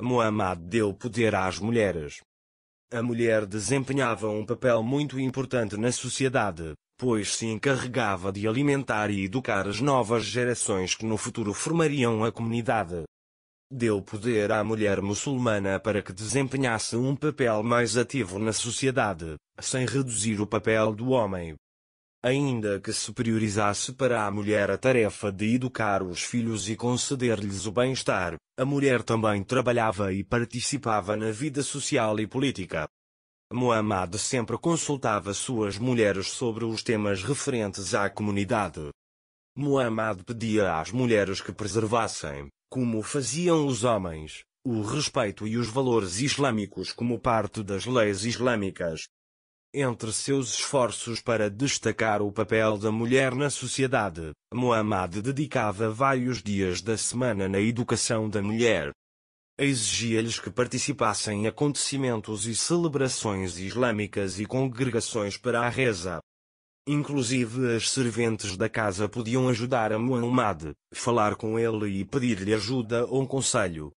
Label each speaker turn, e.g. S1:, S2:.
S1: Muhammad deu poder às mulheres. A mulher desempenhava um papel muito importante na sociedade, pois se encarregava de alimentar e educar as novas gerações que no futuro formariam a comunidade. Deu poder à mulher muçulmana para que desempenhasse um papel mais ativo na sociedade, sem reduzir o papel do homem ainda que superiorizasse para a mulher a tarefa de educar os filhos e conceder-lhes o bem-estar, a mulher também trabalhava e participava na vida social e política. Muhammad sempre consultava suas mulheres sobre os temas referentes à comunidade. Muhammad pedia às mulheres que preservassem, como faziam os homens, o respeito e os valores islâmicos como parte das leis islâmicas, entre seus esforços para destacar o papel da mulher na sociedade, Muhammad dedicava vários dias da semana na educação da mulher. Exigia-lhes que participassem em acontecimentos e celebrações islâmicas e congregações para a reza. Inclusive as serventes da casa podiam ajudar a Muhammad, falar com ele e pedir-lhe ajuda ou um conselho.